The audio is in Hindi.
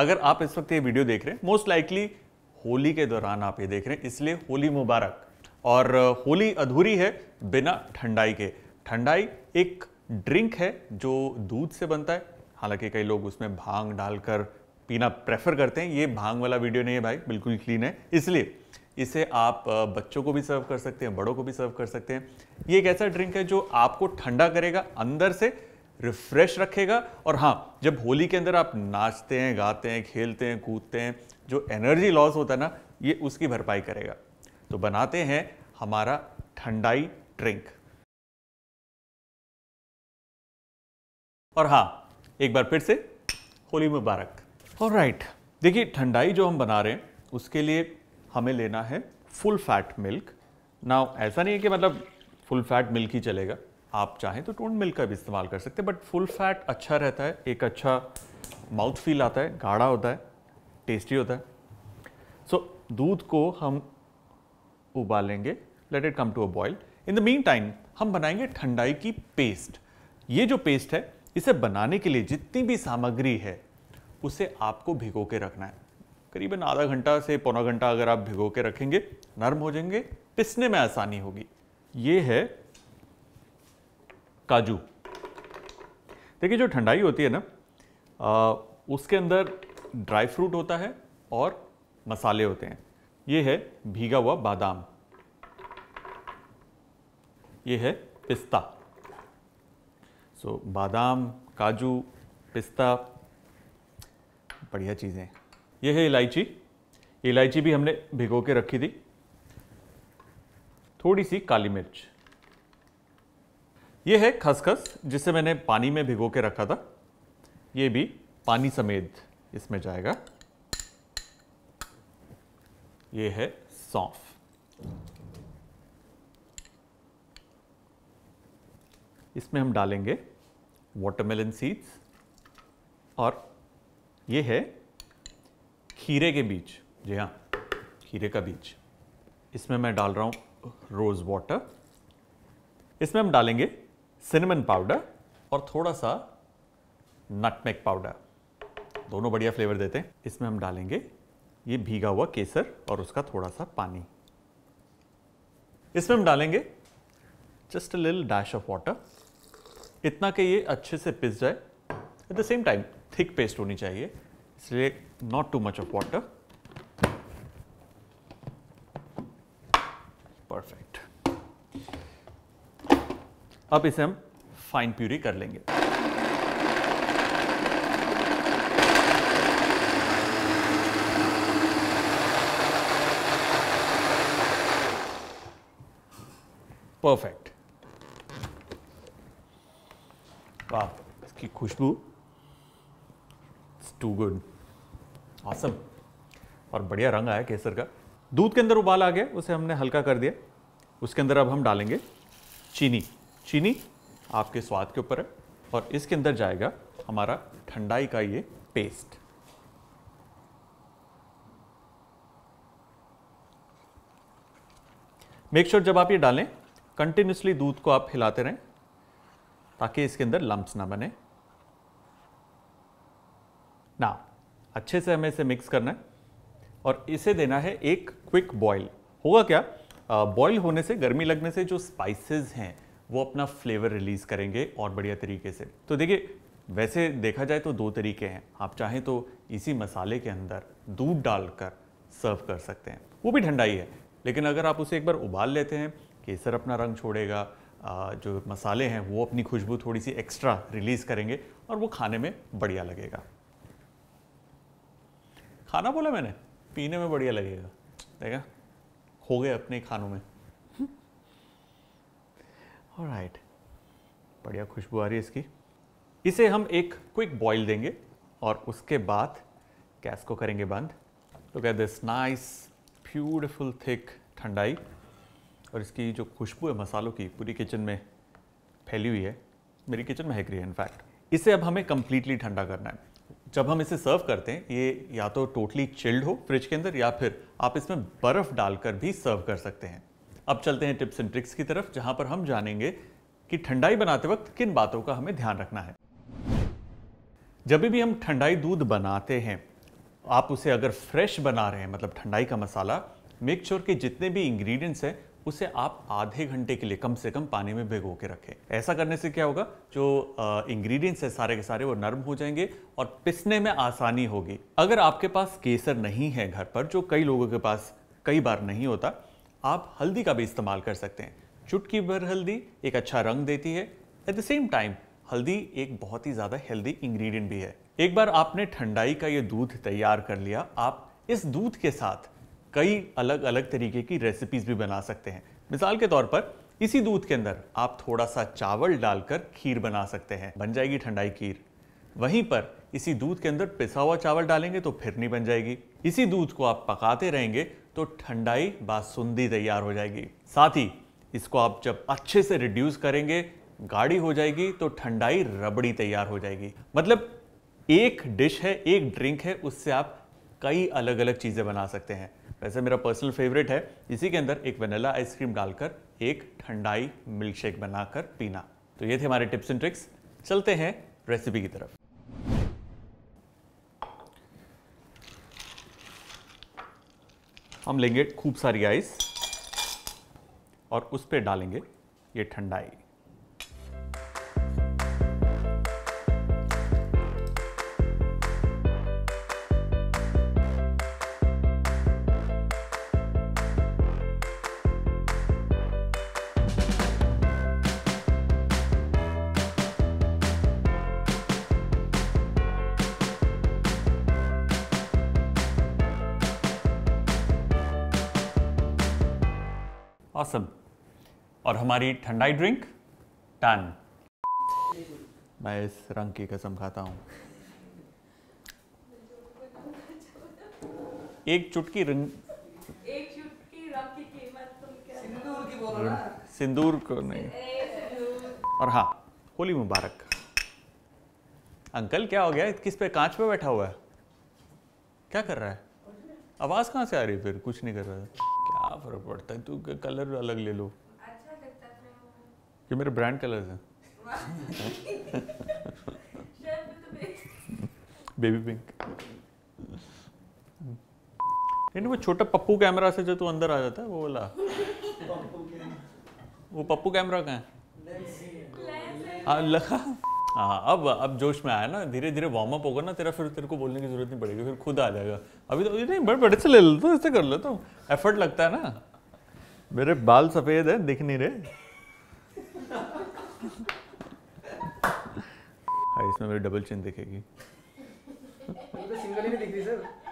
अगर आप इस वक्त ये वीडियो देख रहे हैं मोस्ट लाइकली होली के दौरान आप ये देख रहे हैं इसलिए होली मुबारक और होली अधूरी है बिना ठंडाई के ठंडाई एक ड्रिंक है जो दूध से बनता है हालांकि कई लोग उसमें भांग डालकर पीना प्रेफर करते हैं ये भांग वाला वीडियो नहीं है भाई बिल्कुल क्लीन है इसलिए इसे आप बच्चों को भी सर्व कर सकते हैं बड़ों को भी सर्व कर सकते हैं ये एक ऐसा ड्रिंक है जो आपको ठंडा करेगा अंदर से रिफ्रेश रखेगा और हाँ जब होली के अंदर आप नाचते हैं गाते हैं खेलते हैं कूदते हैं जो एनर्जी लॉस होता है ना ये उसकी भरपाई करेगा तो बनाते हैं हमारा ठंडाई ड्रिंक और हाँ एक बार फिर से होली मुबारक और राइट देखिए ठंडाई जो हम बना रहे हैं उसके लिए हमें लेना है फुल फैट मिल्क ना ऐसा नहीं है कि मतलब फुल फैट मिल्क ही चलेगा आप चाहें तो टोंड मिल्क का भी इस्तेमाल कर सकते हैं बट फुल फैट अच्छा रहता है एक अच्छा माउथ फील आता है गाढ़ा होता है टेस्टी होता है सो so, दूध को हम उबालेंगे let it come to a boil in the meantime हम बनाएंगे ठंडाई की पेस्ट ये जो पेस्ट है इसे बनाने के लिए जितनी भी सामग्री है उसे आपको भिगो के रखना है करीबन आधा घंटा से पौना घंटा अगर आप भिगो के रखेंगे नर्म हो जाएंगे पिसने में आसानी होगी ये है काजू देखिए जो ठंडाई होती है ना उसके अंदर ड्राई फ्रूट होता है और मसाले होते हैं ये है भीगा हुआ बादाम ये है पिस्ता सो so, बादाम काजू पिस्ता बढ़िया चीज़ें यह है इलायची इलायची भी हमने भिगो के रखी थी थोड़ी सी काली मिर्च ये है खसखस जिसे मैंने पानी में भिगो के रखा था ये भी पानी समेत इसमें जाएगा ये है सौंफ इसमें हम डालेंगे वाटरमेलन सीड्स और ये है खीरे के बीज जी हाँ खीरे का बीज इसमें मैं डाल रहा हूँ रोज़ वाटर इसमें हम डालेंगे सिनेमन पाउडर और थोड़ा सा नटमेक पाउडर दोनों बढ़िया फ्लेवर देते हैं इसमें हम डालेंगे ये भीगा हुआ केसर और उसका थोड़ा सा पानी इसमें हम डालेंगे जस्ट अ लिल डैश ऑफ वाटर इतना कि ये अच्छे से पिस जाए at the same time thick paste होनी चाहिए इसलिए not too much of water अब इसे हम फाइन प्यूरी कर लेंगे परफेक्ट वाह इसकी खुशबू टू गुड आसम और बढ़िया रंग आया केसर का दूध के अंदर उबाल आ गया उसे हमने हल्का कर दिया उसके अंदर अब हम डालेंगे चीनी चीनी आपके स्वाद के ऊपर है और इसके अंदर जाएगा हमारा ठंडाई का ये पेस्ट मेक श्योर sure जब आप ये डालें कंटिन्यूसली दूध को आप हिलाते रहें ताकि इसके अंदर लम्ब्स ना बने ना अच्छे से हमें इसे मिक्स करना है और इसे देना है एक क्विक बॉयल होगा क्या बॉयल होने से गर्मी लगने से जो स्पाइसेस हैं वो अपना फ्लेवर रिलीज़ करेंगे और बढ़िया तरीके से तो देखिए वैसे देखा जाए तो दो तरीके हैं आप चाहें तो इसी मसाले के अंदर दूध डालकर सर्व कर सकते हैं वो भी ठंडा ही है लेकिन अगर आप उसे एक बार उबाल लेते हैं केसर अपना रंग छोड़ेगा जो मसाले हैं वो अपनी खुशबू थोड़ी सी एक्स्ट्रा रिलीज़ करेंगे और वो खाने में बढ़िया लगेगा खाना बोला मैंने पीने में बढ़िया लगेगा देखा हो गए अपने खानों में राइट बढ़िया खुशबू आ रही है इसकी इसे हम एक क्विक बॉईल देंगे और उसके बाद गैस को करेंगे बंद look at this nice beautiful thick thandai और इसकी जो खुशबू है मसालों की पूरी किचन में फैली हुई है मेरी किचन में है रही है इनफैक्ट इसे अब हमें कम्प्लीटली ठंडा करना है जब हम इसे सर्व करते हैं ये या तो टोटली चिल्ड हो फ्रिज के अंदर या फिर आप इसमें बर्फ़ डालकर भी सर्व कर सकते हैं अब चलते हैं टिप्स एंड ट्रिक्स की तरफ जहां पर हम जानेंगे कि ठंडाई बनाते वक्त किन बातों का हमें ध्यान रखना है जब भी हम ठंडाई दूध बनाते हैं आप उसे अगर फ्रेश बना रहे हैं मतलब ठंडाई का मसाला मेक श्योर के जितने भी इंग्रेडिएंट्स हैं उसे आप आधे घंटे के लिए कम से कम पानी में भिगो के रखें ऐसा करने से क्या होगा जो इंग्रेडिएंट्स हैं सारे के सारे वो नर्म हो जाएंगे और पिसने में आसानी होगी अगर आपके पास केसर नहीं है घर पर जो कई लोगों के पास कई बार नहीं होता आप हल्दी का भी इस्तेमाल कर सकते हैं चुटकी भर हल्दी एक अच्छा रंग देती है एट द सेम टाइम हल्दी एक बहुत ही ज़्यादा हेल्दी इंग्रेडिएंट भी है एक बार आपने ठंडाई का ये दूध तैयार कर लिया आप इस दूध के साथ कई अलग अलग तरीके की रेसिपीज भी बना सकते हैं मिसाल के तौर पर इसी दूध के अंदर आप थोड़ा सा चावल डालकर खीर बना सकते हैं बन जाएगी ठंडाई खीर वहीं पर इसी दूध के अंदर पिसा हुआ चावल डालेंगे तो फिर नहीं बन जाएगी इसी दूध को आप पकाते रहेंगे तो ठंडाई बासुंदी तैयार हो जाएगी साथ ही इसको आप जब अच्छे से रिड्यूस करेंगे गाढ़ी हो जाएगी तो ठंडाई रबड़ी तैयार हो जाएगी मतलब एक डिश है एक ड्रिंक है उससे आप कई अलग अलग चीज़ें बना सकते हैं वैसे मेरा पर्सनल फेवरेट है इसी के अंदर एक वनीला आइसक्रीम डालकर एक ठंडाई मिल्कशेक बनाकर पीना तो ये थे हमारे टिप्स एंड ट्रिक्स चलते हैं रेसिपी की तरफ हम लेंगे खूब सारी आइस और उस पर डालेंगे ये ठंडाई ऑसम और हमारी ठंडाई ड्रिंक टैन मैं इस रंग की कसम खाता हूँ एक चुटकी रंग एक चुटकी रंग की कीमत तुम क्या सिंदूर की सिंदूर को नहीं और हाँ होली मुबारक अंकल क्या हो गया किस पे कांच पे बैठा हुआ है क्या कर रहा है आवाज़ कहाँ से आ रही है फिर कुछ नहीं कर रहा है क्या फ़र्क पड़ता है तू कलर अलग ले लो अच्छा लगता तो कि मेरे ब्रांड कलर्स हैं बेबी पिंक नहीं वो छोटा पप्पू कैमरा से जो तू अंदर आ जाता है वो वाला वो पप्पू कैमरा कहाँ है हाँ लगा हाँ अब अब जोश में आया ना धीरे धीरे वार्म अप होगा ना तेरा फिर तेरे को बोलने की जरूरत नहीं पड़ेगी फिर खुद आ जाएगा अभी तो नहीं बड़े बड़े से ले लेता तो हूँ ऐसे कर लेता हूँ एफर्ट लगता है ना मेरे बाल सफ़ेद है दिख नहीं रहे हाँ इसमें मेरी डबल चिन दिखेगी सिंगल तो ही नहीं दिख रही सर